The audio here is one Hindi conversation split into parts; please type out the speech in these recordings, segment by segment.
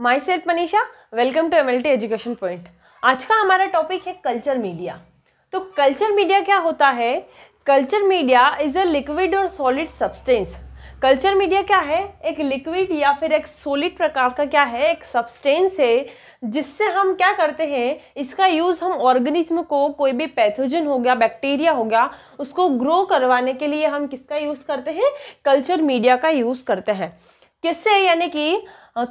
My myself Manisha welcome to M education point आज का हमारा टॉपिक है कल्चर मीडिया तो कल्चर मीडिया क्या होता है culture media is a liquid और सॉलिड सब्सटेंस कल्चर मीडिया क्या है एक लिक्विड या फिर एक सॉलिड प्रकार का क्या है एक सब्सटेंस है जिससे हम क्या करते हैं इसका यूज़ हम ऑर्गेनिज्म को कोई भी पैथोजन हो गया बैक्टीरिया हो गया उसको ग्रो करवाने के लिए हम किसका यूज़ करते हैं कल्चर मीडिया का यूज़ करते हैं किससे यानी कि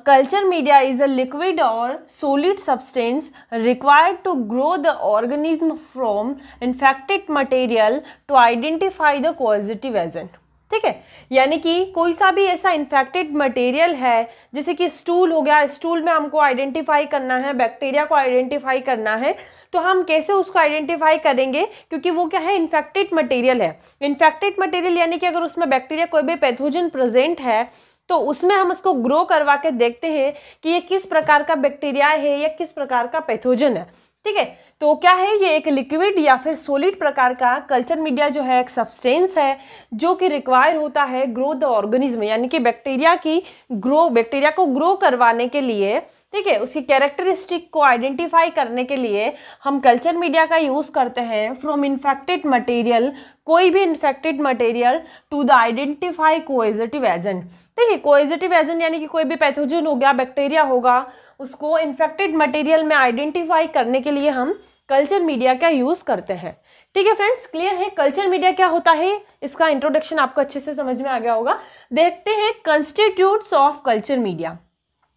culture media is a liquid और solid substance required to grow the organism from infected material to identify the causative agent ठीक है यानी कि कोई सा भी ऐसा इन्फेक्टेड मटेरियल है जैसे कि स्टूल हो गया स्टूल में हमको आइडेंटिफाई करना है बैक्टीरिया को आइडेंटिफाई करना है तो हम कैसे उसको आइडेंटिफाई करेंगे क्योंकि वो क्या है इन्फेक्टेड मटेरियल है इन्फेक्टेड मटेरियल यानी कि अगर उसमें बैक्टीरिया कोई भी पैथोजन प्रेजेंट है तो उसमें हम उसको ग्रो करवा के देखते हैं कि ये किस प्रकार का बैक्टीरिया है या किस प्रकार का पैथोजन है ठीक है तो क्या है ये एक लिक्विड या फिर सोलिड प्रकार का कल्चर मीडिया जो है एक सब्सटेंस है जो कि रिक्वायर होता है ग्रो द ऑर्गेनिज्म यानी कि बैक्टीरिया की ग्रो बैक्टीरिया को ग्रो करवाने के लिए ठीक है उसकी कैरेक्टरिस्टिक को आइडेंटिफाई करने के लिए हम कल्चर मीडिया का यूज़ करते हैं फ्रॉम इन्फेक्टेड मटेरियल कोई भी infected material to the identify causative agent ठीक है कोएजिटिव एजेंट यानी कि कोई भी पैथोजन हो गया बैक्टीरिया होगा उसको इन्फेक्टेड मटेरियल में आइडेंटिफाई करने के लिए हम कल्चर मीडिया का यूज़ करते हैं ठीक है फ्रेंड्स क्लियर है कल्चर मीडिया क्या होता है इसका इंट्रोडक्शन आपको अच्छे से समझ में आ गया होगा देखते हैं कंस्टिट्यूट्स ऑफ कल्चर मीडिया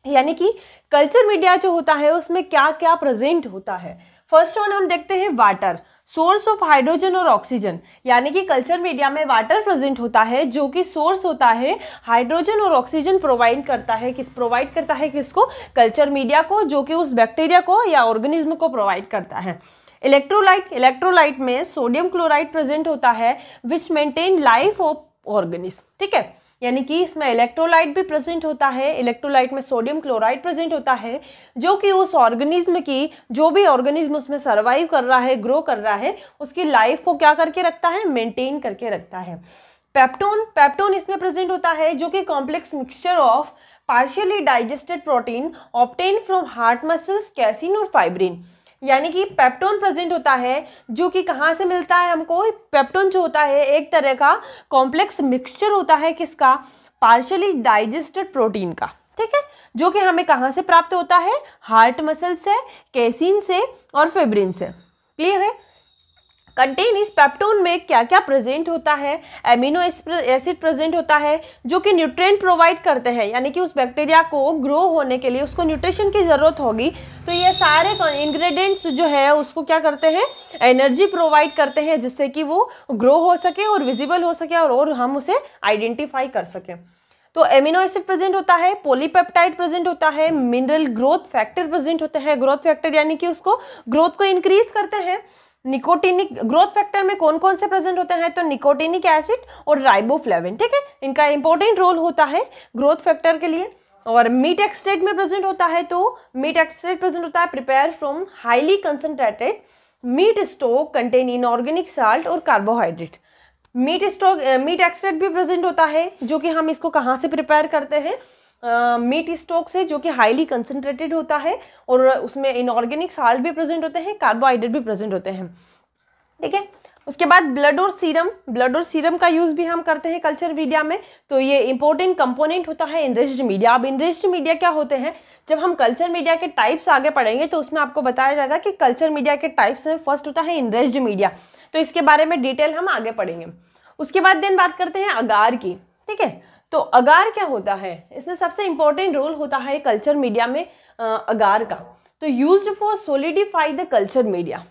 यानी कि कल्चर मीडिया जो होता है उसमें क्या क्या प्रेजेंट होता है फर्स्ट वन हम देखते हैं वाटर सोर्स ऑफ हाइड्रोजन और ऑक्सीजन यानी कि कल्चर मीडिया में वाटर प्रेजेंट होता है जो कि सोर्स होता है हाइड्रोजन और ऑक्सीजन प्रोवाइड करता है किस प्रोवाइड करता है किसको कल्चर मीडिया को जो कि उस बैक्टीरिया को या ऑर्गेनिज्म को प्रोवाइड करता है इलेक्ट्रोलाइट इलेक्ट्रोलाइट में सोडियम क्लोराइड प्रेजेंट होता है which maintain life of organism ठीक है यानी कि इसमें इलेक्ट्रोलाइट भी प्रेजेंट होता है इलेक्ट्रोलाइट में सोडियम क्लोराइड प्रेजेंट होता है जो कि उस ऑर्गेनिज्म की जो भी ऑर्गेनिज्म उसमें सर्वाइव कर रहा है ग्रो कर रहा है उसकी लाइफ को क्या करके रखता है मेंटेन करके रखता है पेप्टोन पेप्टोन इसमें प्रेजेंट होता है जो कि complex mixture of partially digested protein obtained from heart muscles casein और फाइब्रीन यानी कि पेप्टोन प्रेजेंट होता है जो कि कहाँ से मिलता है हमको पेप्टोन जो होता है एक तरह का कॉम्प्लेक्स मिक्सचर होता है किसका पार्शली डाइजेस्टेड प्रोटीन का ठीक है जो कि हमें कहाँ से प्राप्त होता है हार्ट मसल से कैसीन से और फेब्रिन से क्लियर है कंटेन इस पेप्टोन में क्या क्या प्रेजेंट होता है एमिनो एसिड प्रेजेंट होता है जो कि न्यूट्रिएंट प्रोवाइड करते हैं यानी कि उस बैक्टीरिया को ग्रो होने के लिए उसको न्यूट्रिशन की ज़रूरत होगी तो ये सारे इंग्रेडिएंट्स जो है उसको क्या करते हैं एनर्जी प्रोवाइड करते हैं जिससे कि वो ग्रो हो सके और विजिबल हो सके और, और हम उसे आइडेंटिफाई कर सकें तो एमिनो एसिड प्रेजेंट होता है पोलीपेप्टाइड प्रेजेंट होता है मिनरल ग्रोथ फैक्टर प्रेजेंट होते हैं ग्रोथ फैक्टर यानी कि उसको ग्रोथ को इंक्रीज करते हैं निकोटिनिक ग्रोथ फैक्टर में कौन कौन से प्रेजेंट होते हैं तो निकोटिनिक एसिड और राइबोफ्लेविन ठीक है इनका इंपॉर्टेंट रोल होता है ग्रोथ फैक्टर के लिए और मीट एक्सट्रेट में प्रेजेंट होता है तो मीट एक्सट्रेट प्रेजेंट होता है prepare from highly concentrated meat stock contain in organic salt और carbohydrate meat stock meat extract भी प्रेजेंट होता है जो कि हम इसको कहाँ से प्रिपेयर करते हैं मीट स्टोक से जो कि हाईली कंसनट्रेटेड होता है और उसमें इनऑर्गेनिक साल्ट भी प्रेजेंट होते हैं कार्बोहाइड्रेट भी प्रेजेंट होते हैं ठीक है उसके बाद ब्लड और सीरम ब्लड और सीरम का यूज़ भी हम करते हैं कल्चर मीडिया में तो ये इंपॉर्टेंट कंपोनेंट होता है इनरेस्ड मीडिया अब इनरेस्ड मीडिया क्या होते हैं जब हम कल्चर मीडिया के टाइप्स आगे पढ़ेंगे तो उसमें आपको बताया जाएगा कि कल्चर मीडिया के टाइप्स में फर्स्ट होता है इनरेस्ड मीडिया तो इसके बारे में डिटेल हम आगे पढ़ेंगे उसके बाद देन बात करते हैं अगार की ठीक है तो अगार क्या होता है इसमें सबसे इंपॉर्टेंट रोल होता है कल्चर मीडिया में अगार का तो use for solidify the culture media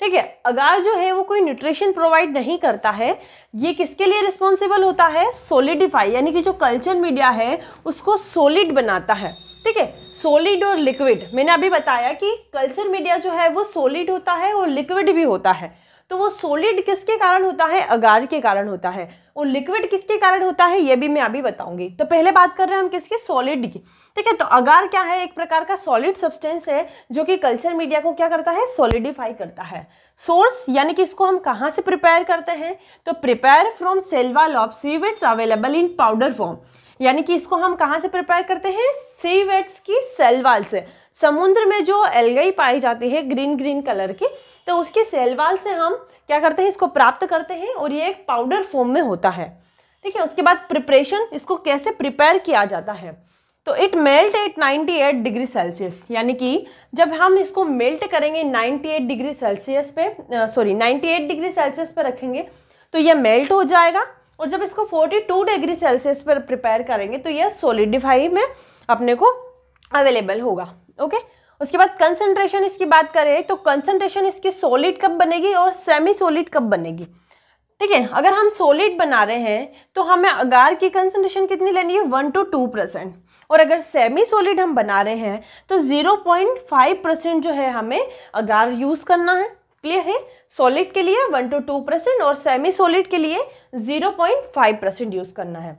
ठीक है अगार जो है वो कोई न्यूट्रिशन प्रोवाइड नहीं करता है ये किसके लिए रिस्पॉन्सिबल होता है सोलिडिफाई यानी कि जो कल्चर मीडिया है उसको सोलिड बनाता है ठीक है सोलिड और लिक्विड मैंने अभी बताया कि कल्चर मीडिया जो है वो सोलिड होता है और लिक्विड भी होता है तो वो सोलिड किसके कारण होता है अगार के कारण होता है और लिक्विड किसके कारण होता है यह भी मैं अभी बताऊंगी तो पहले बात कर रहे हैं हम किसकी सॉलिड की ठीक है तो अगार क्या है एक प्रकार का सॉलिड सब्सटेंस है जो कि कल्चर मीडिया को क्या करता है सॉलिडिफाई करता है सोर्स यानी कि इसको हम कहाँ से प्रिपेयर करते हैं तो प्रिपेयर फ्रॉम सेल्वा लॉब seaweeds available in powder form यानी कि इसको हम कहाँ से प्रिपेयर करते हैं सीवेट्स की सेलवाल से समुद्र में जो एलगई पाई जाती है ग्रीन ग्रीन कलर की तो उसकी सेलवाल से हम क्या करते हैं इसको प्राप्त करते हैं और ये एक पाउडर फॉर्म में होता है ठीक है उसके बाद प्रिपरेशन इसको कैसे प्रिपेयर किया जाता है तो it melt at 98 degree Celsius यानी कि जब हम इसको मेल्ट करेंगे 98 डिग्री सेल्सियस पे सॉरी 98 डिग्री सेल्सियस पे रखेंगे तो यह मेल्ट हो जाएगा और जब इसको 42 डिग्री सेल्सियस पर प्रिपेयर करेंगे तो यह सोलिडिफाई में अपने को अवेलेबल होगा ओके उसके बाद कंसनट्रेशन इसकी बात करें तो कंसंट्रेशन इसकी सॉलिड कब बनेगी और सेमी सॉलिड कब बनेगी ठीक है अगर हम सॉलिड बना रहे हैं तो हमें अगार की कंसेंट्रेशन कितनी लेनी है वन टू टू परसेंट और अगर सेमी सॉलिड हम बना रहे हैं तो ज़ीरो पॉइंट फाइव परसेंट जो है हमें अगार यूज़ करना है क्लियर है सॉलिड के लिए वन टू टू परसेंट और सेमी सॉलिड के लिए zero point five percent use करना है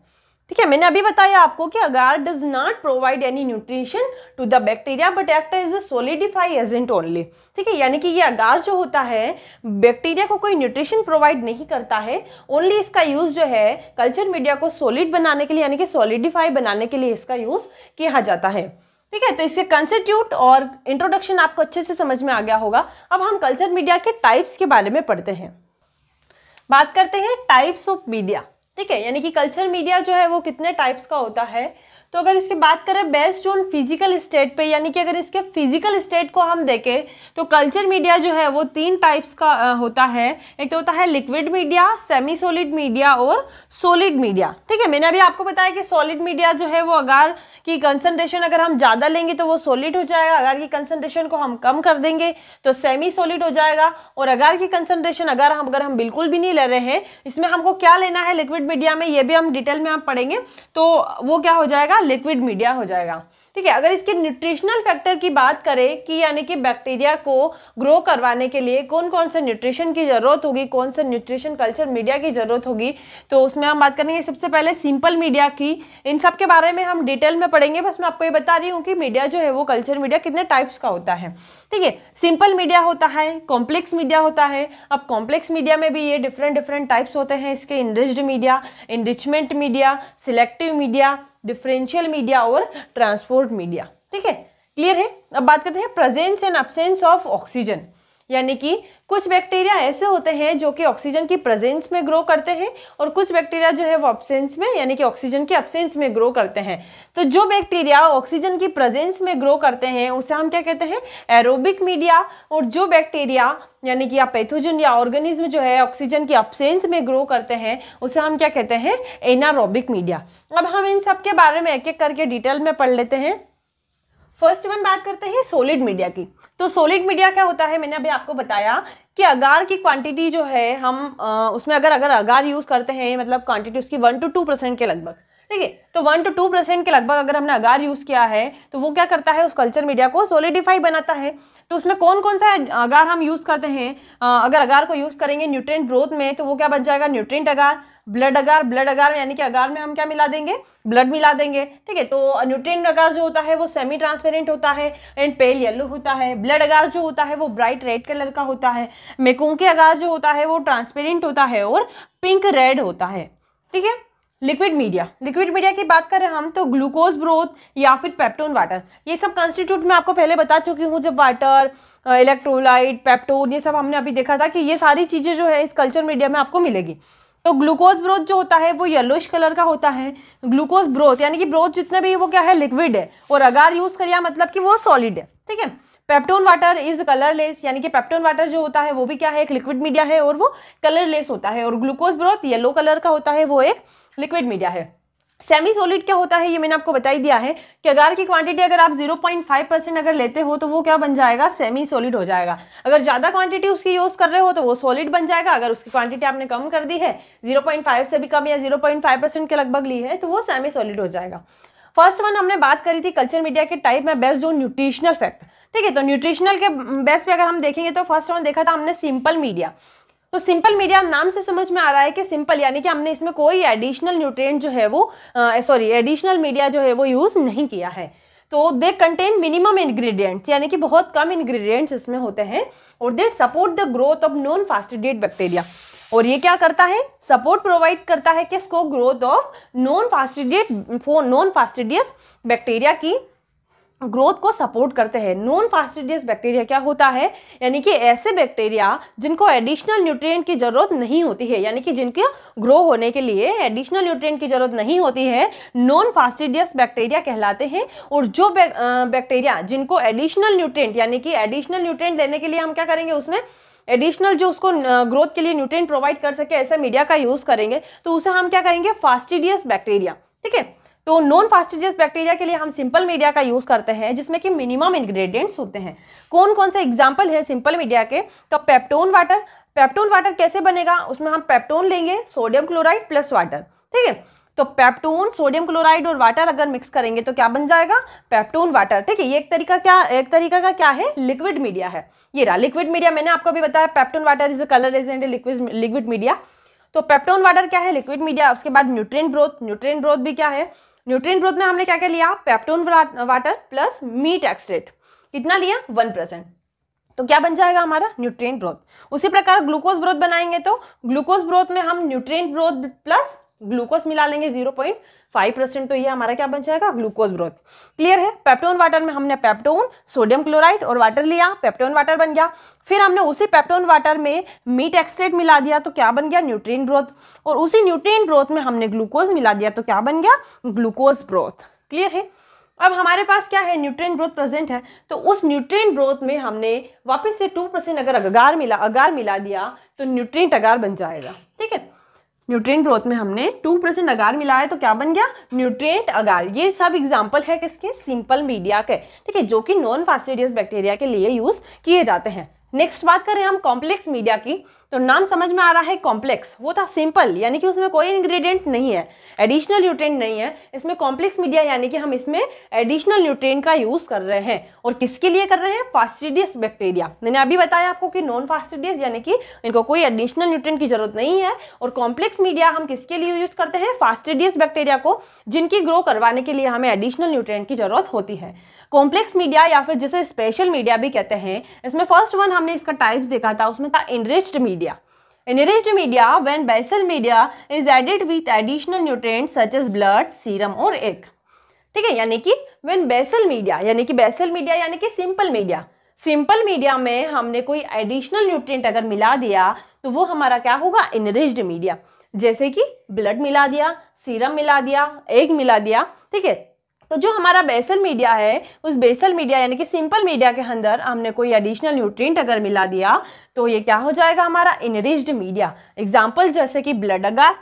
ठीक है मैंने अभी बताया आपको कि agar does not provide any nutrition to the bacteria but act as a solidify agent only ठीक है यानी कि ये अगार जो होता है बैक्टीरिया को कोई न्यूट्रिशन प्रोवाइड नहीं करता है ओनली इसका यूज़ जो है कल्चर मीडिया को सॉलिड बनाने के लिए यानी कि सोलिडिफाई बनाने के लिए इसका यूज़ किया जाता है ठीक है तो इसके कंस्टिट्यूट और इंट्रोडक्शन आपको अच्छे से समझ में आ गया होगा अब हम कल्चर मीडिया के टाइप्स के बारे में पढ़ते हैं बात करते हैं टाइप्स ऑफ मीडिया ठीक है यानी कि कल्चर मीडिया जो है वो कितने टाइप्स का होता है तो अगर इसकी बात करें बेस्ड ऑन फिजिकल स्टेट पे यानी कि अगर इसके फिजिकल स्टेट को हम देखें तो कल्चर मीडिया जो है वो तीन टाइप्स का होता है एक तो होता है liquid media semi solid media और सोलिड मीडिया ठीक है मैंने अभी आपको बताया कि सॉलिड मीडिया जो है वो अगार की कंसनट्रेशन अगर हम ज़्यादा लेंगे तो वो सॉलिड हो जाएगा अगार की कंसनट्रेशन को हम कम कर देंगे तो सेमी सॉलिड हो जाएगा और अगार की कंसनट्रेशन अगर हम अगर हम बिल्कुल भी नहीं ले रहे हैं इसमें हमको क्या लेना है लिक्विड मीडिया में ये भी हम डिटेल में हम पढ़ेंगे तो वो क्या हो जाएगा लिक्विड मीडिया हो जाएगा ठीक है अगर इसके न्यूट्रिशनल फैक्टर की बात करें कि यानी कि बैक्टीरिया को ग्रो करवाने के लिए कौन कौन से न्यूट्रिशन की ज़रूरत होगी कौन से न्यूट्रिशन कल्चर मीडिया की ज़रूरत होगी तो उसमें हम बात करेंगे सबसे पहले सिंपल मीडिया की इन सब के बारे में हम डिटेल में पढ़ेंगे बस मैं आपको ये बता रही हूँ कि मीडिया जो है वो कल्चर मीडिया कितने टाइप्स का होता है ठीक है सिंपल मीडिया होता है कॉम्प्लेक्स मीडिया होता है अब कॉम्प्लेक्स मीडिया में भी ये डिफरेंट डिफरेंट टाइप्स होते हैं इसके enriched media enrichment media selective media differential media और ट्रांसपोर्ट मीडिया ठीक है क्लियर है अब बात करते हैं presence and absence of oxygen यानी कि कुछ बैक्टीरिया ऐसे होते हैं जो कि ऑक्सीजन की प्रेजेंस में ग्रो करते हैं और कुछ बैक्टीरिया जो है वो ऑब्सेंस में यानी कि ऑक्सीजन के अब्सेंस में ग्रो करते हैं तो जो बैक्टीरिया ऑक्सीजन की प्रेजेंस में ग्रो करते हैं उसे हम क्या कहते हैं एरोबिक मीडिया और जो बैक्टीरिया यानी कि या पैथोजन या ऑर्गेनिज्म जो है ऑक्सीजन की अब्सेंस में ग्रो करते हैं उसे हम क्या कहते हैं एनारोबिक मीडिया अब हम इन सब के बारे में एक एक करके डिटेल में पढ़ लेते हैं फर्स्ट वन बात करते हैं सोलिड मीडिया की तो सोलिड मीडिया क्या होता है मैंने अभी आपको बताया कि अगार की क्वांटिटी जो है हम आ, उसमें अगर अगर अगार यूज़ करते हैं मतलब क्वांटिटी उसकी वन टू टू परसेंट के लगभग ठीक है तो वन टू टू परसेंट के लगभग अगर हमने अगार यूज़ किया है तो वो क्या करता है उस कल्चर मीडिया को सोलिडिफाई बनाता है तो उसमें कौन कौन सा अगार हम यूज़ करते हैं अगर अगार को यूज़ करेंगे न्यूट्रेंट ग्रोथ में तो वो क्या बन जाएगा nutrient agar blood agar blood agar यानी कि अगार में हम क्या मिला देंगे ब्लड मिला देंगे ठीक है तो न्यूट्रिन अगार जो होता है वो सेमी ट्रांसपेरेंट होता है एंड पेल येलो होता है ब्लड अगार जो होता है वो ब्राइट रेड कलर का होता है मेकुंग के अगार जो होता है वो ट्रांसपेरेंट होता है और पिंक रेड होता है ठीक है लिक्विड मीडिया लिक्विड मीडिया की बात करें हम तो ग्लूकोज ब्रोथ या फिर पेप्टोन वाटर ये सब कॉन्स्टिट्यूट मैं आपको पहले बता चुकी हूँ जब वाटर इलेक्ट्रोलाइट पेप्टोन ये सब हमने अभी देखा था कि ये सारी चीज़ें जो है इस कल्चर मीडिया में आपको मिलेगी तो ग्लूकोज ब्रोथ जो होता है वो येलोइश कलर का होता है ग्लूकोज ब्रोथ यानी कि ब्रोथ जितना भी वो क्या है लिक्विड है और अगर यूज़ करिया मतलब कि वो सॉलिड है ठीक है पेप्टोन वाटर इज कलरलेस यानी कि पेप्टोन वाटर जो होता है वो भी क्या है एक लिक्विड मीडिया है और वो कलरलेस होता है और ग्लूकोज ब्रोथ येलो कलर का होता है वो एक लिक्विड मीडिया है सेमी सोलिड क्या होता है ये मैंने आपको बताई दिया है कि अगार की क्वांटिटी अगर आप 0.5 परसेंट अगर लेते हो तो वो क्या बन जाएगा सेमी सॉलिड हो जाएगा अगर ज़्यादा क्वांटिटी उसकी यूज़ कर रहे हो तो वो सॉलिड बन जाएगा अगर उसकी क्वांटिटी आपने कम कर दी है 0.5 से भी कम या 0.5 परसेंट के लगभग ली है तो वो सेमी सॉलिड हो जाएगा फर्स्ट वन हमने बात करी थी कल्चर मीडिया के टाइप में बेस्ट जो न्यूट्रिशनल फैक्ट ठीक है तो न्यूट्रिशनल के बेस्ट पे अगर हम देखेंगे तो फर्स्ट वन देखा था हमने सिंपल मीडिया तो सिंपल मीडिया नाम से समझ में आ रहा है कि सिंपल यानी कि हमने इसमें कोई एडिशनल न्यूट्रिएंट जो है वो सॉरी एडिशनल मीडिया जो है वो यूज़ नहीं किया है तो दे कंटेन मिनिमम इंग्रेडिएंट्स यानी कि बहुत कम इंग्रेडिएंट्स इसमें होते हैं और they support the growth of non fastidious bacteria और ये क्या करता है सपोर्ट प्रोवाइड करता है किसको growth of non fastidious non fastidious bacteria की ग्रोथ को सपोर्ट करते हैं नॉन फास्टिडियस बैक्टीरिया क्या होता है यानी कि ऐसे बैक्टीरिया जिनको एडिशनल न्यूट्रिएंट की ज़रूरत नहीं होती है यानी कि जिनके ग्रो होने के लिए एडिशनल न्यूट्रिएंट की ज़रूरत नहीं होती है नॉन फास्टिडियस बैक्टीरिया कहलाते हैं और जो बैक्टीरिया जिनको एडिशनल न्यूट्रेंट यानी कि एडिशनल न्यूट्रेंट देने के लिए हम क्या करेंगे उसमें एडिशनल जो उसको ग्रोथ के लिए न्यूट्रेंट प्रोवाइड कर सके ऐसा मीडिया का यूज़ करेंगे तो उसे हम क्या करेंगे फास्टिडियस बैक्टीरिया ठीक है तो नॉन फास्टिडियस बैक्टीरिया के लिए हम सिंपल मीडिया का यूज़ करते हैं जिसमें कि मिनिमम इंग्रेडिएंट्स होते हैं कौन कौन से एग्जाम्पल है सिंपल मीडिया के तो पेप्टोन वाटर पेप्टोन वाटर कैसे बनेगा उसमें हम पेप्टोन लेंगे सोडियम क्लोराइड प्लस वाटर ठीक है तो पेप्टोन सोडियम क्लोराइड और वाटर अगर मिक्स करेंगे तो क्या बन जाएगा पेप्टोन वाटर ठीक है ये एक तरीका क्या एक तरीका का क्या है लिक्विड मीडिया है ये रहा लिक्विड मीडिया मैंने आपको भी बताया peptone water is a colour reagent liquid liquid media तो पेप्टोन वाटर क्या है लिक्विड मीडिया उसके बाद न्यूट्रिएंट ब्रोथ न्यूट्रिएंट ब्रोथ भी क्या है न्यूट्रिएंट ग्रोथ में हमने क्या क्या लिया peptone water plus meat extract कितना लिया वन परसेंट तो क्या बन जाएगा हमारा न्यूट्रिएंट ग्रोथ उसी प्रकार ग्लूकोज ग्रोथ बनाएंगे तो ग्लूकोज ग्रोथ में हम न्यूट्रिएंट ग्रोथ प्लस ग्लूकोज मिला लेंगे जीरो पॉइंट फाइव परसेंट तो ये हमारा क्या बन जाएगा ग्लूकोज ब्रोथ क्लियर है पेप्टोन वाटर में हमने पेप्टोन सोडियम क्लोराइड और वाटर लिया पेप्टोन वाटर बन गया फिर हमने उसी पेप्टोन वाटर में मीट एक्सट्रेट मिला दिया तो क्या बन गया न्यूट्रीन ब्रोथ और उसी न्यूट्रीन ब्रोथ में हमने ग्लूकोज मिला दिया तो क्या बन गया ग्लूकोज ब्रोथ क्लियर है अब हमारे पास क्या है न्यूट्रिएंट ब्रोथ प्रेजेंट है तो उस न्यूट्रिएंट ब्रोथ में हमने वापस से टू परसेंट अगर अगार मिला अगार मिला दिया तो न्यूट्रिएंट अगार बन जाएगा ठीक है न्यूट्रिएंट ग्रोथ में हमने टू परसेंट अगार मिलाया तो क्या बन गया न्यूट्रिएंट अगार ये सब एग्जाम्पल है किसके सिंपल मीडिया के ठीक है जो कि नॉन फास्टिडियस बैक्टीरिया के लिए यूज़ किए जाते हैं नेक्स्ट बात करें हम कॉम्प्लेक्स मीडिया की तो नाम समझ में आ रहा है कॉम्प्लेक्स वो था सिंपल यानी कि उसमें कोई इंग्रेडिएंट नहीं है एडिशनल न्यूट्रेंट नहीं है इसमें कॉम्प्लेक्स मीडिया यानी कि हम इसमें एडिशनल न्यूट्रेंट का यूज़ कर रहे हैं और किसके लिए कर रहे हैं फास्टिडियस बैक्टीरिया मैंने अभी बताया आपको कि नॉन फास्टिडियस यानी कि इनको कोई एडिशनल न्यूट्रेंट की जरूरत नहीं है और कॉम्प्लेक्स मीडिया हम किसके लिए यूज़ करते हैं फास्टिडियस बैक्टीरिया को जिनकी ग्रो करवाने के लिए हमें एडिशनल न्यूट्रेंट की जरूरत होती है कॉम्प्लेक्स मीडिया या फिर जिसे स्पेशल मीडिया भी कहते हैं इसमें फर्स्ट वन हमने इसका टाइप्स देखा था उसमें था enriched media media. Enriched media when basal media is added with additional nutrients such as blood, serum or egg. ठीक है यानी कि when basal media यानी कि basal media यानी कि simple media सिंपल मीडिया में हमने कोई एडिशनल न्यूट्रिएंट अगर मिला दिया तो वो हमारा क्या होगा इनरिच्ड मीडिया जैसे कि ब्लड मिला दिया सीरम मिला दिया एग मिला दिया ठीक है तो जो हमारा बेसल मीडिया है उस बेसल मीडिया यानी कि सिंपल मीडिया के अंदर हमने कोई एडिशनल न्यूट्रिएंट अगर मिला दिया तो ये क्या हो जाएगा हमारा इनरिज्ड मीडिया एग्जाम्पल जैसे कि ब्लड अगार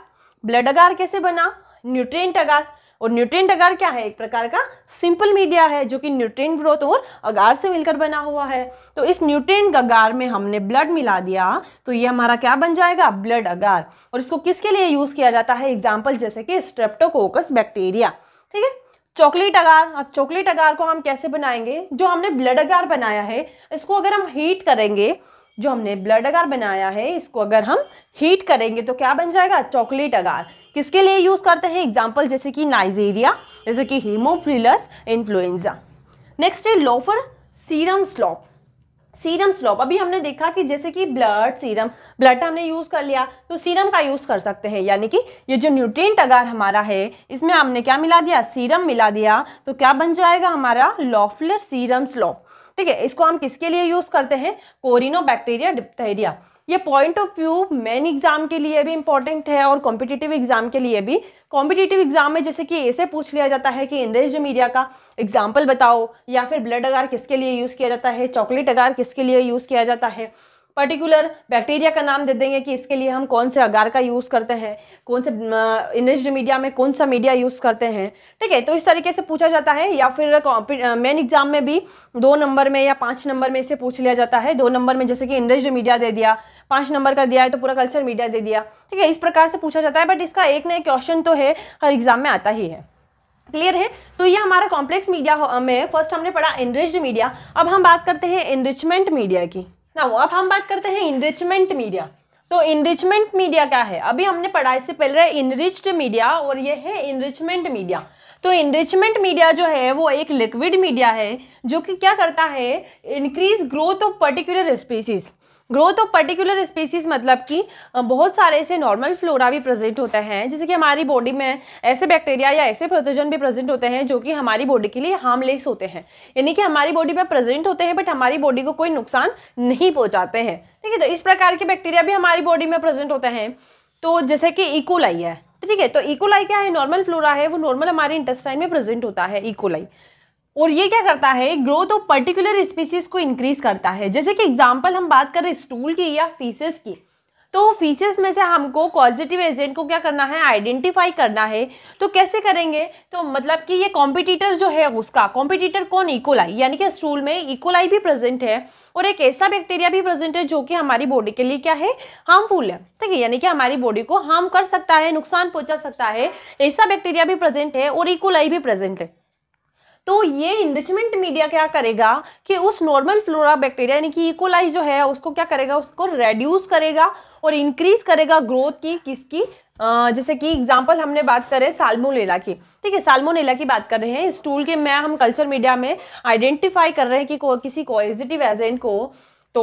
ब्लड अगार कैसे बना न्यूट्रिएंट अगार और न्यूट्रिएंट अगार क्या है एक प्रकार का सिंपल मीडिया है जो कि न्यूट्रेंट ग्रोथ और अगार से मिलकर बना हुआ है तो इस न्यूट्रेंट अगार में हमने ब्लड मिला दिया तो ये हमारा क्या बन जाएगा ब्लड अगार और इसको किसके लिए यूज़ किया जाता है एग्जाम्पल जैसे कि स्ट्रेप्टोकोकस बैक्टीरिया ठीक है चॉकलेट अगार अब चॉकलेट अगार को हम कैसे बनाएंगे जो हमने ब्लड अगार बनाया है इसको अगर हम हीट करेंगे जो हमने ब्लड अगार बनाया है इसको अगर हम हीट करेंगे तो क्या बन जाएगा चॉकलेट अगार किसके लिए यूज़ करते हैं एग्जाम्पल जैसे कि नाइजेरिया जैसे कि हीमोफिलस इन्फ्लुएंजा नेक्स्ट है Loeffler serum slope serum slope अभी हमने देखा कि जैसे कि ब्लड सीरम ब्लड हमने यूज़ कर लिया तो सीरम का यूज़ कर सकते हैं यानी कि ये जो न्यूट्रिएंट अगर हमारा है इसमें हमने क्या मिला दिया सीरम मिला दिया तो क्या बन जाएगा हमारा लॉफलर सीरम स्लोप ठीक है इसको हम किसके लिए यूज़ करते हैं कोरिनो बैक्टीरिया डिप्थेरिया ये point of view main exam के लिए भी इंपॉर्टेंट है और कॉम्पिटेटिव एग्जाम के लिए भी कॉम्पिटेटिव एग्जाम में जैसे कि ऐसे पूछ लिया जाता है कि इंडस्ड मीडिया का एग्जाम्पल बताओ या फिर ब्लड अगार किसके लिए यूज़ किया जाता है चॉकलेट अगार किसके लिए यूज़ किया जाता है पर्टिकुलर बैक्टीरिया का नाम दे देंगे कि इसके लिए हम कौन से अगार का यूज़ करते हैं कौन से इनेज्ड मीडिया में कौन सा मीडिया यूज़ करते हैं ठीक है तो इस तरीके से पूछा जाता है या फिर मेन एग्जाम में भी दो नंबर में या पाँच नंबर में इसे पूछ लिया जाता है दो नंबर में जैसे कि इनेज्ड मीडिया दे दिया पाँच नंबर का दिया है तो पूरा कल्चर मीडिया दे दिया ठीक है इस प्रकार से पूछा जाता है बट इसका एक ना एक क्वेश्चन तो है हर एग्जाम में आता ही है क्लियर है तो ये हमारा कॉम्प्लेक्स मीडिया में फर्स्ट हमने पढ़ा एनरिच्ड मीडिया अब हम बात करते हैं एनरिचमेंट मीडिया की ना अब हम बात करते हैं इनरिचमेंट मीडिया तो इनरिचमेंट मीडिया क्या है अभी हमने पढ़ाई से पहले इनरिच्ड मीडिया और ये है इनरिचमेंट मीडिया तो इनरिचमेंट मीडिया जो है वो एक लिक्विड मीडिया है जो कि क्या करता है increase growth of particular species growth of particular species मतलब कि बहुत सारे ऐसे नॉर्मल फ्लोरा भी प्रेजेंट होते हैं जैसे कि हमारी बॉडी में ऐसे बैक्टीरिया या ऐसे प्रोटोजन भी प्रेजेंट होते हैं जो कि हमारी बॉडी के लिए हार्मलेस होते हैं यानी कि हमारी बॉडी में प्रेजेंट होते हैं बट हमारी बॉडी को कोई नुकसान नहीं पहुँचाते हैं ठीक है तो इस प्रकार के बैक्टीरिया भी हमारी बॉडी में प्रेजेंट होते हैं तो जैसे कि इकोलाई e. है ठीक है तो इकोलाई e. क्या है नॉर्मल फ्लोरा है वो नॉर्मल हमारे इंटेस्टाइन में प्रेजेंट होता है इकोलाई e. और ये क्या करता है ग्रोथ ऑफ पर्टिकुलर स्पीसीज को इंक्रीज करता है जैसे कि एग्जाम्पल हम बात करें स्टूल की या फीसेस की तो फीसेस में से हमको पॉजिटिव एजेंट को क्या करना है आइडेंटिफाई करना है तो कैसे करेंगे तो मतलब कि ये कॉम्पिटिटर जो है उसका कॉम्पिटिटर कौन इकोलाई यानी कि स्टूल में इकोलाई भी प्रेजेंट है और एक ऐसा बैक्टीरिया भी प्रेजेंट है जो कि हमारी बॉडी के लिए क्या है हार्मफुल है ठीक है यानी कि हमारी बॉडी को हार्म कर सकता है नुकसान पहुंचा सकता है ऐसा बैक्टीरिया भी प्रेजेंट है और इकोलाई भी प्रेजेंट है तो ये इंडिचमेंट मीडिया क्या करेगा कि उस नॉर्मल फ्लोरा बैक्टीरिया यानी कि इकोलाइज e जो है उसको क्या करेगा उसको रेड्यूस करेगा और इंक्रीज करेगा ग्रोथ की किसकी जैसे कि एग्जाम्पल हमने बात करें साल्मोनेला की ठीक है साल्मोनेला की बात कर रहे हैं स्टूल के मैं हम कल्चर मीडिया में आइडेंटिफाई कर रहे हैं कि को, किसी कोएजिटिव एजेंट को तो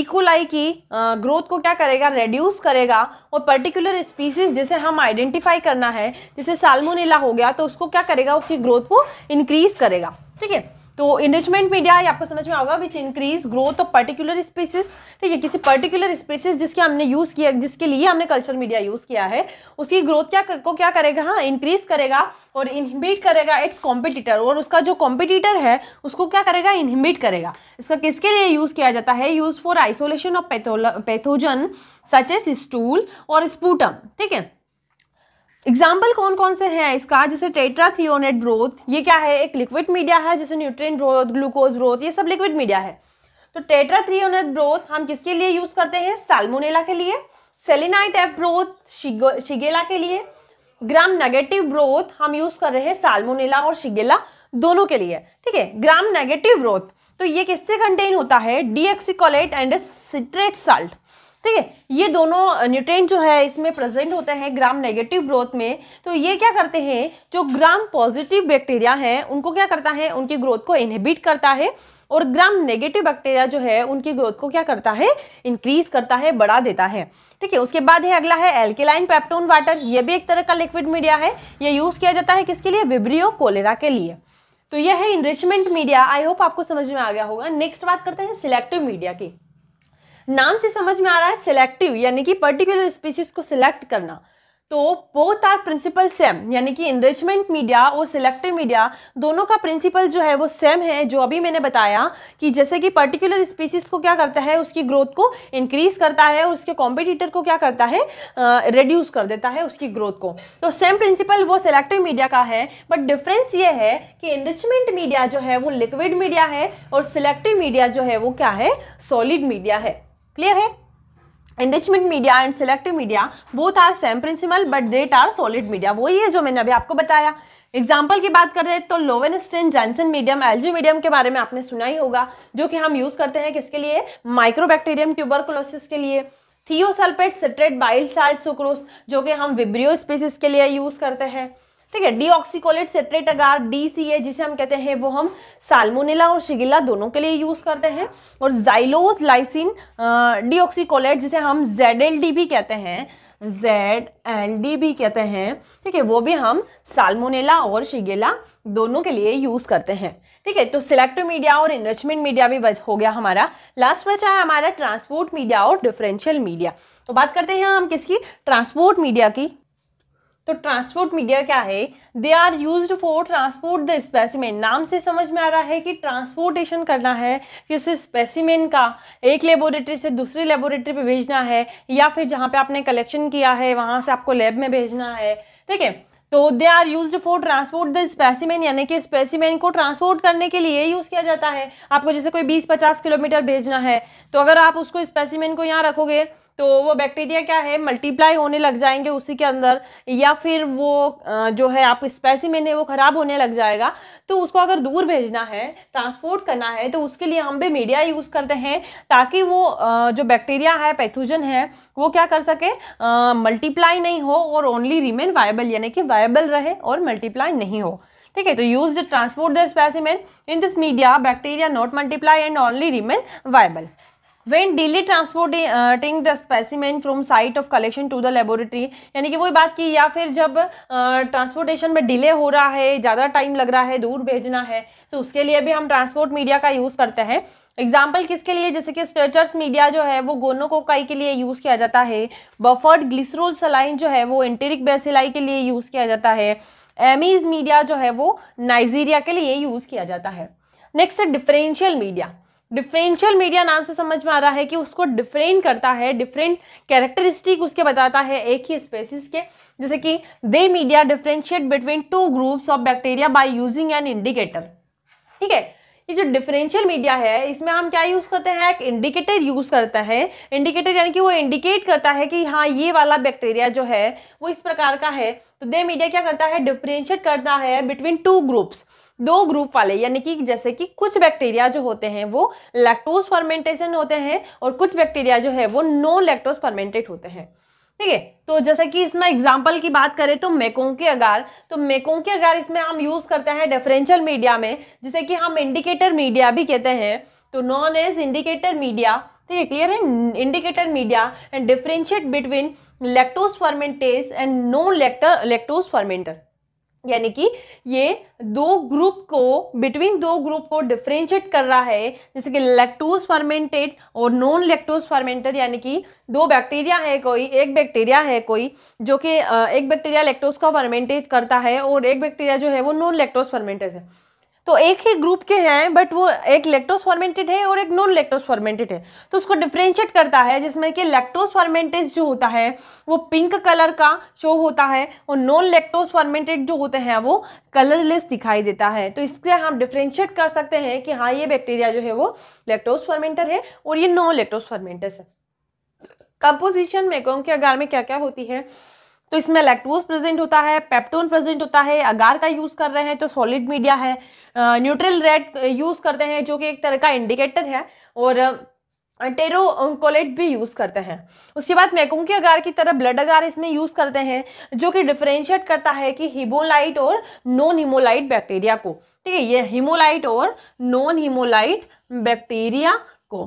इकोलाई की ग्रोथ को क्या करेगा रेड्यूस करेगा और पर्टिकुलर स्पीसीज जिसे हम आइडेंटिफाई करना है जैसे सालमोनीला हो गया तो उसको क्या करेगा उसकी ग्रोथ को इंक्रीज करेगा ठीक है तो इनरिचमेंट मीडिया ये आपको समझ में आएगा which increase growth of particular species ठीक है किसी पर्टिकुलर स्पीसीज जिसके हमने यूज़ किया जिसके लिए हमने कल्चर मीडिया यूज़ किया है उसकी ग्रोथ क्या को क्या करेगा हाँ इंक्रीज करेगा और इनहिबिट करेगा इट्स कॉम्पिटिटर और उसका जो कॉम्पिटिटर है उसको क्या करेगा इनहिबिट करेगा इसका किसके लिए यूज़ किया जाता है use for isolation of pathogen such as stool और स्पूटम ठीक है एग्जाम्पल कौन कौन से हैं इसका जैसे टेट्राथियोनेट ग्रोथ ये क्या है एक लिक्विड मीडिया है जैसे न्यूट्रिन ग्रोथ ग्लूकोज ग्रोथ ये सब लिक्विड मीडिया है तो टेट्राथियोनेट ग्रोथ हम किसके लिए यूज करते हैं साल्मोनेला के लिए सेलिनाइट एफ ग्रोथ शिगेला के लिए ग्राम नेगेटिव ग्रोथ हम यूज कर रहे हैं सालमोनेला और शिगेला दोनों के लिए ठीक है ग्राम नेगेटिव ग्रोथ तो ये किससे कंटेन होता है डीएक्सिकोलेट एंड सिट्रेट साल्ट ठीक है ये दोनों न्यूट्रेंट जो है इसमें प्रेजेंट होते हैं ग्राम नेगेटिव ग्रोथ में तो ये क्या करते हैं जो ग्राम पॉजिटिव बैक्टीरिया हैं उनको क्या करता है उनकी ग्रोथ को इनहिबिट करता है और ग्राम नेगेटिव बैक्टीरिया जो है उनकी ग्रोथ को क्या करता है इंक्रीज करता है बढ़ा देता है ठीक है उसके बाद है अगला है एल्केलाइन पैप्टोन वाटर ये भी एक तरह का लिक्विड मीडिया है ये यूज़ किया जाता है किसके लिए विब्रियो कोलेरा के लिए तो यह है इनरिचमेंट मीडिया आई होप आपको समझ में आ गया होगा नेक्स्ट बात करते हैं सिलेक्टिव मीडिया की नाम से समझ में आ रहा है सिलेक्टिव यानी कि पर्टिकुलर स्पीसीज को सिलेक्ट करना तो बोथ आर प्रिंसिपल सेम यानी कि इनरिचमेंट मीडिया और सिलेक्टिव मीडिया दोनों का प्रिंसिपल जो है वो सेम है जो अभी मैंने बताया कि जैसे कि पर्टिकुलर स्पीसीज को क्या करता है उसकी ग्रोथ को इंक्रीज करता है और उसके कॉम्पिटिटर को क्या करता है रिड्यूस uh, कर देता है उसकी ग्रोथ को तो सेम प्रिंसिपल वो सिलेक्टिव मीडिया का है बट डिफरेंस ये है कि इनरिचमेंट मीडिया जो है वो लिक्विड मीडिया है और सिलेक्टिव मीडिया जो है वो क्या है सॉलिड मीडिया है क्लियर है enrichment media and selective media both are same principle but that are solid media वही है जो मैंने अभी आपको बताया एग्जाम्पल की बात करते हैं तो Lowenstein Jensen medium LJ medium के बारे में आपने सुना ही होगा जो कि हम यूज़ करते हैं किसके लिए माइक्रोबैक्टीरियम ट्यूबरकुलोसिस के लिए thiosulphate citrate bile salt sucrose जो कि हम विब्रियो स्पीसीज के लिए यूज़ करते हैं ठीक है डीऑक्सीकोलेट सेट्रेट अगार ए जिसे हम कहते हैं वो हम साल्मोनेला और शिगिला दोनों के लिए यूज करते हैं और जाइलोस लाइसिन डीऑक्सीकोलेट जिसे हम जेड भी कहते हैं जेड एल डी भी कहते हैं ठीक है वो भी हम साल्मोनेला और शिगेला दोनों के लिए यूज़ करते हैं ठीक है तो सिलेक्टिव मीडिया और इन्वेस्टमेंट मीडिया भी बच हो गया हमारा लास्ट बचा है हमारा ट्रांसपोर्ट मीडिया और डिफरेंशियल मीडिया तो बात करते हैं हम किसकी ट्रांसपोर्ट मीडिया की तो ट्रांसपोर्ट मीडिया क्या है they are use for transport the specimen नाम से समझ में आ रहा है कि ट्रांसपोर्टेशन करना है किसी स्पेसिमेन का एक लेबोरेटरी से दूसरी लेबोरेटरी पे भेजना है या फिर जहाँ पे आपने कलेक्शन किया है वहाँ से आपको लैब में भेजना है ठीक है तो they are use for transport the specimen यानी कि स्पेसिमेन को ट्रांसपोर्ट करने के लिए यूज़ किया जाता है आपको जैसे कोई बीस पचास किलोमीटर भेजना है तो अगर आप उसको स्पेसिमेन को यहाँ रखोगे तो वो बैक्टीरिया क्या है मल्टीप्लाई होने लग जाएंगे उसी के अंदर या फिर वो जो है आप स्पेसिमेन है वो ख़राब होने लग जाएगा तो उसको अगर दूर भेजना है ट्रांसपोर्ट करना है तो उसके लिए हम भी मीडिया यूज़ करते हैं ताकि वो जो बैक्टीरिया है पैथोजन है वो क्या कर सके मल्टीप्लाई नहीं हो और ओनली रिमेन वायबल यानी कि वायबल रहे और मल्टीप्लाई नहीं हो ठीक है तो use transport the specimen in this media bacteria not multiply and only remain viable when daily transporting the specimen from site of collection to the laboratory यानी कि वही बात की या फिर जब ट्रांसपोर्टेशन uh, में डिले हो रहा है ज़्यादा टाइम लग रहा है दूर भेजना है तो उसके लिए भी हम ट्रांसपोर्ट मीडिया का यूज़ करते हैं एग्जाम्पल किसके लिए जैसे कि स्ट्रेचर्स मीडिया जो है वो गोनोकोकाई के लिए यूज़ किया जाता है बफर्ड ग्लिसरोल सलाइन जो है वो एंटेरिक बेसिलाई के लिए यूज़ किया जाता है एमीज मीडिया जो है वो नाइजीरिया के लिए यूज़ किया जाता है नेक्स्ट है डिफरेंशियल मीडिया डिफरेंशियल मीडिया नाम से समझ में आ रहा है कि उसको डिफरेंट करता है डिफरेंट कैरेक्टरिस्टिक उसके बताता है एक ही स्पेसिस के जैसे कि they media differentiate between two groups of bacteria by using an indicator ठीक है ये जो डिफरेंशियल मीडिया है इसमें हम क्या यूज़ करते हैं एक इंडिकेटर यूज़ करता है इंडिकेटर यानी कि वो इंडिकेट करता है कि हाँ ये वाला बैक्टीरिया जो है वो इस प्रकार का है तो दे मीडिया क्या करता है डिफरेंशिएट करता है बिटवीन टू ग्रुप्स दो ग्रुप वाले यानी कि जैसे कि कुछ बैक्टीरिया जो होते हैं वो लैक्टोज फर्मेंटेशन होते हैं और कुछ बैक्टीरिया जो है वो नॉन लैक्टोज फर्मेंटेड होते हैं ठीक है तो जैसे कि इसमें एग्जाम्पल की बात करें तो मेकों के अगार तो मेकों के अगार इसमें हम यूज करते हैं डिफरेंशियल मीडिया में जैसे कि हम इंडिकेटर मीडिया भी कहते हैं तो नॉन एज इंडिकेटर मीडिया ठीक है क्लियर है indicator media and differentiate between lactose fermenters and non lactose lactose fermenter यानी कि ये दो ग्रुप को बिटवीन दो ग्रुप को डिफ्रेंशिएट कर रहा है जैसे कि लेक्टोज फर्मेंटेड और नॉन लेक्टोज फर्मेंटेड यानी कि दो बैक्टीरिया है कोई एक बैक्टीरिया है कोई जो कि एक बैक्टीरिया लेक्टोज का फर्मेंटेज करता है और एक बैक्टीरिया जो है वो नॉन लेक्टोज फर्मेंटेज है तो एक ही ग्रुप के हैं बट वो एक लेक्टोस फॉर्मेंटेड है और एक नॉन लेक्टोस फॉर्मेंटेड है तो उसको डिफ्रेंशिएट करता है जिसमें कि लेक्टोस फॉर्मेंटेज जो होता है वो पिंक कलर का शो होता है और नॉन लेक्टोस फॉर्मेंटेड जो होते हैं वो कलरलेस दिखाई देता है तो इससे हम डिफ्रेंशिएट कर सकते हैं कि हाँ ये बैक्टीरिया जो है वो लेक्टोस फॉर्मेंटर है और ये नॉन लेक्टोस फॉर्मेंटस है कंपोजिशन में के अगार में क्या क्या होती है तो इसमें लैक्टोज प्रेजेंट होता है पेप्टोन प्रेजेंट होता है अगार का यूज़ कर रहे हैं तो सॉलिड मीडिया है न्यूट्रल रेड यूज़ करते हैं जो कि एक तरह का इंडिकेटर है और टेरोकोलेट भी यूज़ करते हैं उसके बाद के अगार की तरह ब्लड अगार इसमें यूज़ करते हैं जो कि डिफ्रेंशिएट करता है कि हिमोलाइट और नॉन हिमोलाइट बैक्टीरिया को ठीक है ये हिमोलाइट और नॉन हिमोलाइट बैक्टीरिया को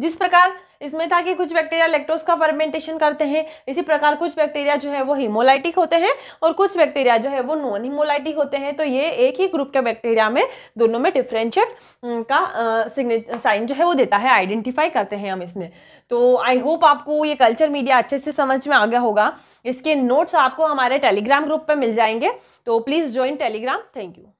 जिस प्रकार इसमें था कि कुछ बैक्टीरिया लेक्टोज का फर्मेंटेशन करते हैं इसी प्रकार कुछ बैक्टीरिया जो है वो हिमोलाइटिक होते हैं और कुछ बैक्टीरिया जो है वो नॉन हिमोलाइटिक होते हैं तो ये एक ही ग्रुप के बैक्टीरिया में दोनों में डिफ्रेंशिएट का सिग्नेचर साइन जो है वो देता है आइडेंटिफाई करते हैं हम इसमें तो आई होप आपको ये कल्चर मीडिया अच्छे से समझ में आ गया होगा इसके नोट्स आपको हमारे टेलीग्राम ग्रुप पर मिल जाएंगे तो please join Telegram thank you